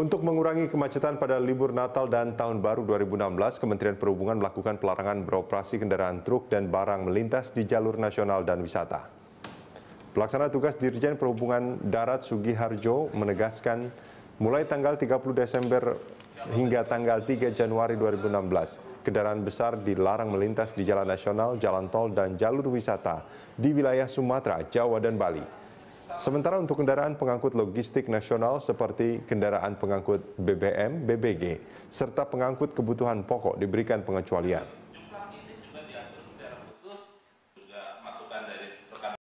Untuk mengurangi kemacetan pada libur Natal dan Tahun Baru 2016, Kementerian Perhubungan melakukan pelarangan beroperasi kendaraan truk dan barang melintas di jalur nasional dan wisata. Pelaksana tugas Dirjen Perhubungan Darat Sugi Harjo menegaskan mulai tanggal 30 Desember hingga tanggal 3 Januari 2016, kendaraan besar dilarang melintas di jalan nasional, jalan tol, dan jalur wisata di wilayah Sumatera, Jawa, dan Bali. Sementara untuk kendaraan pengangkut logistik nasional seperti kendaraan pengangkut BBM, BBG, serta pengangkut kebutuhan pokok diberikan pengecualian.